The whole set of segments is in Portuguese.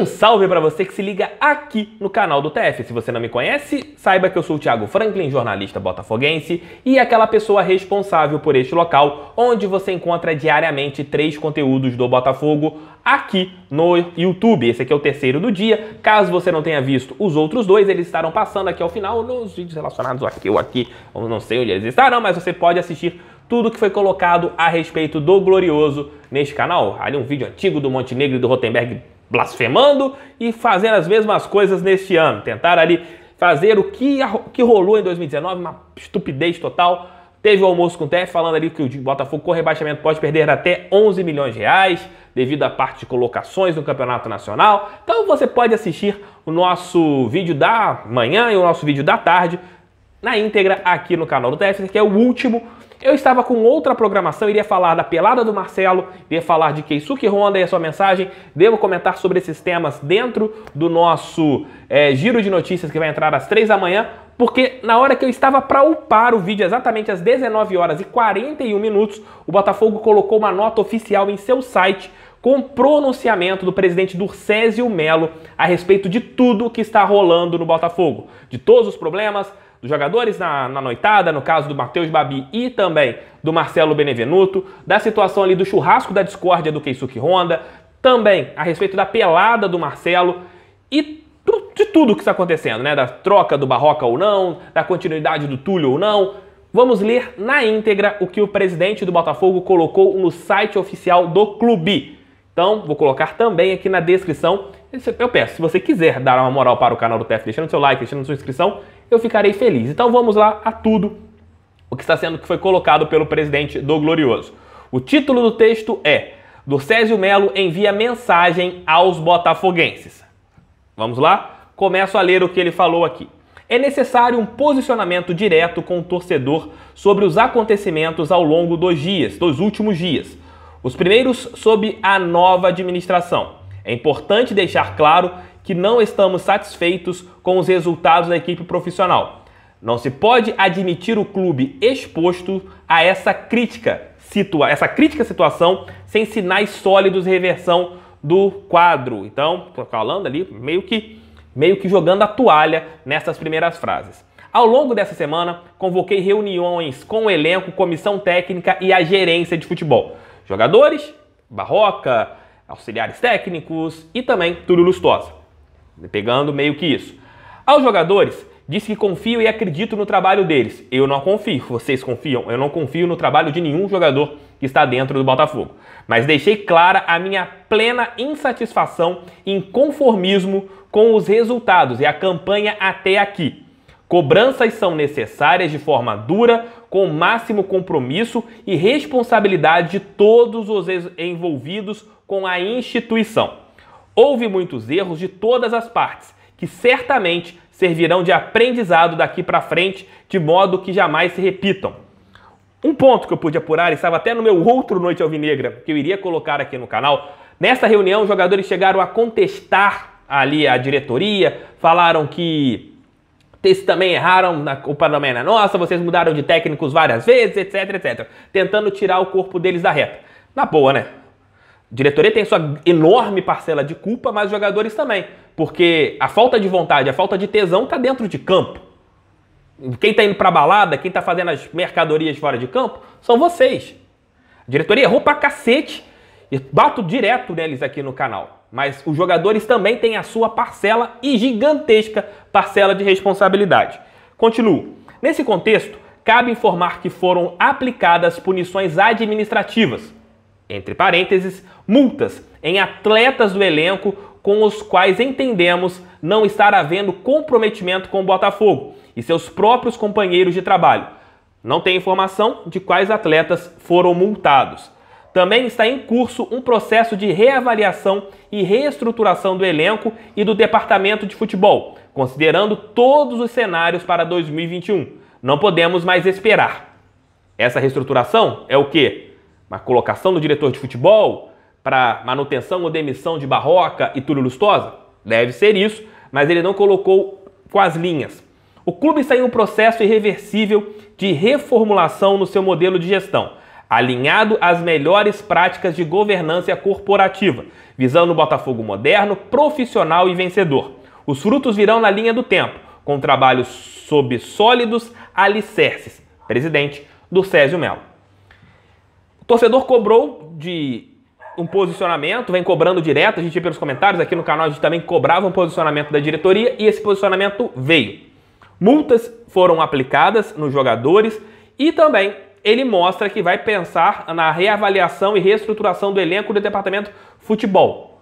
Um salve para você que se liga aqui no canal do TF. Se você não me conhece, saiba que eu sou o Thiago Franklin, jornalista botafoguense e aquela pessoa responsável por este local onde você encontra diariamente três conteúdos do Botafogo aqui no YouTube. Esse aqui é o terceiro do dia. Caso você não tenha visto os outros dois, eles estarão passando aqui ao final nos vídeos relacionados aqui ou aqui. Eu não sei onde eles estarão, mas você pode assistir tudo que foi colocado a respeito do Glorioso neste canal. Ali um vídeo antigo do Montenegro e do Rotenberg blasfemando e fazendo as mesmas coisas neste ano. Tentaram ali fazer o que, que rolou em 2019, uma estupidez total. Teve o almoço com o TF falando ali que o Botafogo com rebaixamento pode perder até 11 milhões de reais devido à parte de colocações no Campeonato Nacional. Então você pode assistir o nosso vídeo da manhã e o nosso vídeo da tarde na íntegra aqui no canal do TF, que é o último eu estava com outra programação, iria falar da pelada do Marcelo, iria falar de Keisuke Honda e a sua mensagem. Devo comentar sobre esses temas dentro do nosso é, giro de notícias que vai entrar às 3 da manhã, porque na hora que eu estava para upar o vídeo, exatamente às 19 horas e 41 minutos, o Botafogo colocou uma nota oficial em seu site com pronunciamento do presidente Durcésio Melo a respeito de tudo que está rolando no Botafogo, de todos os problemas, dos jogadores na, na noitada, no caso do Matheus Babi e também do Marcelo Benevenuto, da situação ali do churrasco da discórdia do Keisuke Honda, também a respeito da pelada do Marcelo e de tudo que está acontecendo, né? Da troca do Barroca ou não, da continuidade do Túlio ou não. Vamos ler na íntegra o que o presidente do Botafogo colocou no site oficial do clube. Então, vou colocar também aqui na descrição. Eu peço, se você quiser dar uma moral para o canal do TF, deixando seu like, deixando sua inscrição, eu ficarei feliz. Então vamos lá a tudo o que está sendo que foi colocado pelo presidente do Glorioso. O título do texto é: Dorcésio Melo envia mensagem aos botafoguenses. Vamos lá? Começo a ler o que ele falou aqui. É necessário um posicionamento direto com o torcedor sobre os acontecimentos ao longo dos dias, dos últimos dias. Os primeiros sob a nova administração. É importante deixar claro que não estamos satisfeitos com os resultados da equipe profissional. Não se pode admitir o clube exposto a essa crítica, situa essa crítica situação sem sinais sólidos de reversão do quadro. Então, falando ali, meio que meio que jogando a toalha nessas primeiras frases. Ao longo dessa semana, convoquei reuniões com o elenco, comissão técnica e a gerência de futebol. Jogadores, Barroca, auxiliares técnicos e também Túlio Lustosa. Pegando meio que isso. Aos jogadores, disse que confio e acredito no trabalho deles. Eu não confio, vocês confiam? Eu não confio no trabalho de nenhum jogador que está dentro do Botafogo. Mas deixei clara a minha plena insatisfação e inconformismo com os resultados e a campanha até aqui. Cobranças são necessárias de forma dura, com o máximo compromisso e responsabilidade de todos os envolvidos com a instituição. Houve muitos erros de todas as partes, que certamente servirão de aprendizado daqui para frente, de modo que jamais se repitam. Um ponto que eu pude apurar, estava até no meu outro Noite Alvinegra, que eu iria colocar aqui no canal. Nessa reunião, os jogadores chegaram a contestar ali a diretoria, falaram que eles também erraram, na, o Panamá é nossa, vocês mudaram de técnicos várias vezes, etc, etc. Tentando tirar o corpo deles da reta. Na boa, né? diretoria tem sua enorme parcela de culpa, mas os jogadores também. Porque a falta de vontade, a falta de tesão está dentro de campo. Quem está indo para balada, quem está fazendo as mercadorias fora de campo, são vocês. A diretoria errou pra cacete. E bato direto neles aqui no canal. Mas os jogadores também têm a sua parcela e gigantesca parcela de responsabilidade. Continuo. Nesse contexto, cabe informar que foram aplicadas punições administrativas entre parênteses, multas em atletas do elenco com os quais entendemos não estar havendo comprometimento com o Botafogo e seus próprios companheiros de trabalho. Não tem informação de quais atletas foram multados. Também está em curso um processo de reavaliação e reestruturação do elenco e do departamento de futebol, considerando todos os cenários para 2021. Não podemos mais esperar. Essa reestruturação é o que? uma colocação do diretor de futebol para manutenção ou demissão de Barroca e Túlio Lustosa? Deve ser isso, mas ele não colocou com as linhas. O clube está em um processo irreversível de reformulação no seu modelo de gestão, alinhado às melhores práticas de governança corporativa, visando o Botafogo moderno, profissional e vencedor. Os frutos virão na linha do tempo, com trabalhos sob sólidos alicerces. Presidente do Césio Melo torcedor cobrou de um posicionamento, vem cobrando direto, a gente vê pelos comentários, aqui no canal a gente também cobrava um posicionamento da diretoria e esse posicionamento veio. Multas foram aplicadas nos jogadores e também ele mostra que vai pensar na reavaliação e reestruturação do elenco do departamento futebol.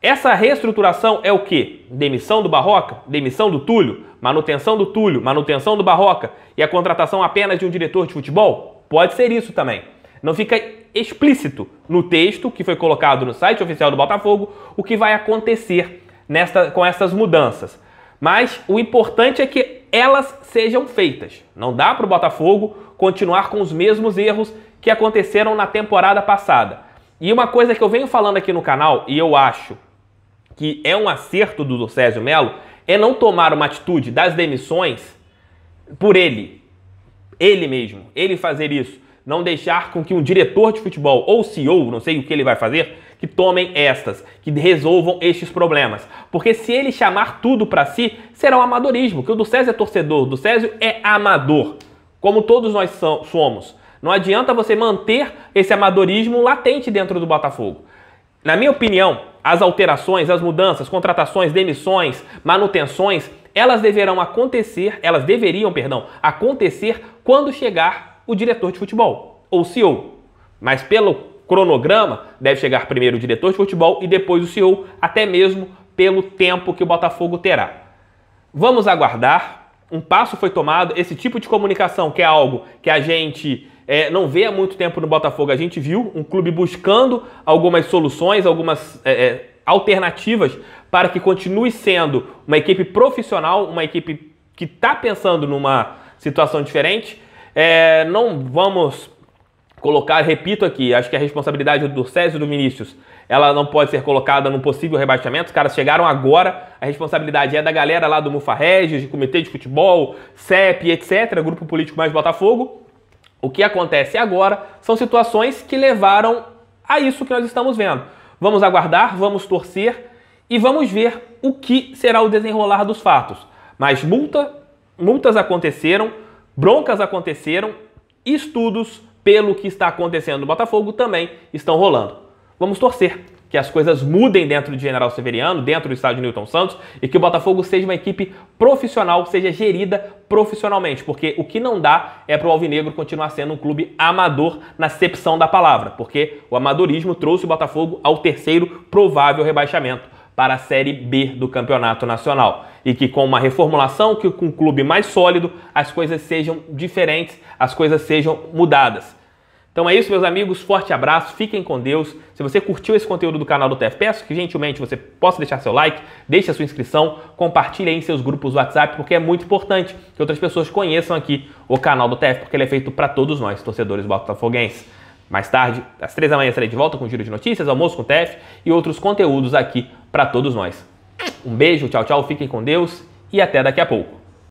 Essa reestruturação é o que? Demissão do Barroca, demissão do Túlio, manutenção do Túlio, manutenção do Barroca e a contratação apenas de um diretor de futebol? Pode ser isso também. Não fica explícito no texto que foi colocado no site oficial do Botafogo o que vai acontecer nesta, com essas mudanças. Mas o importante é que elas sejam feitas. Não dá para o Botafogo continuar com os mesmos erros que aconteceram na temporada passada. E uma coisa que eu venho falando aqui no canal, e eu acho que é um acerto do Césio Melo, é não tomar uma atitude das demissões por ele. Ele mesmo, ele fazer isso não deixar com que um diretor de futebol ou CEO, não sei o que ele vai fazer, que tomem estas, que resolvam estes problemas. Porque se ele chamar tudo para si, será um amadorismo, que o do Césio é torcedor, o do Césio é amador, como todos nós somos. Não adianta você manter esse amadorismo latente dentro do Botafogo. Na minha opinião, as alterações, as mudanças, contratações, demissões, manutenções, elas deverão acontecer, elas deveriam, perdão, acontecer quando chegar o diretor de futebol, ou CEO. Mas pelo cronograma, deve chegar primeiro o diretor de futebol e depois o CEO, até mesmo pelo tempo que o Botafogo terá. Vamos aguardar. Um passo foi tomado. Esse tipo de comunicação, que é algo que a gente é, não vê há muito tempo no Botafogo, a gente viu um clube buscando algumas soluções, algumas é, é, alternativas para que continue sendo uma equipe profissional, uma equipe que está pensando numa situação diferente. É, não vamos colocar, repito aqui, acho que a responsabilidade do César e do Vinícius, ela não pode ser colocada num possível rebaixamento. Os caras chegaram agora, a responsabilidade é da galera lá do Mufa Regis, de comitê de futebol, CEP, etc, grupo político mais Botafogo. O que acontece agora são situações que levaram a isso que nós estamos vendo. Vamos aguardar, vamos torcer e vamos ver o que será o desenrolar dos fatos. Mas multa, multas aconteceram, broncas aconteceram, estudos pelo que está acontecendo no Botafogo também estão rolando. Vamos torcer que as coisas mudem dentro de General Severiano, dentro do estádio Newton Santos, e que o Botafogo seja uma equipe profissional, seja gerida profissionalmente, porque o que não dá é para o Alvinegro continuar sendo um clube amador na acepção da palavra, porque o amadorismo trouxe o Botafogo ao terceiro provável rebaixamento para a Série B do Campeonato Nacional. E que com uma reformulação, que com um clube mais sólido, as coisas sejam diferentes, as coisas sejam mudadas. Então é isso, meus amigos. Forte abraço, fiquem com Deus. Se você curtiu esse conteúdo do canal do TF, peço que gentilmente você possa deixar seu like, deixe a sua inscrição, compartilhe em seus grupos WhatsApp, porque é muito importante que outras pessoas conheçam aqui o canal do TF, porque ele é feito para todos nós, torcedores botafoguenses. Mais tarde, às três da manhã, estarei de volta com o giro de notícias, almoço com o TF e outros conteúdos aqui para todos nós. Um beijo, tchau, tchau, fiquem com Deus e até daqui a pouco.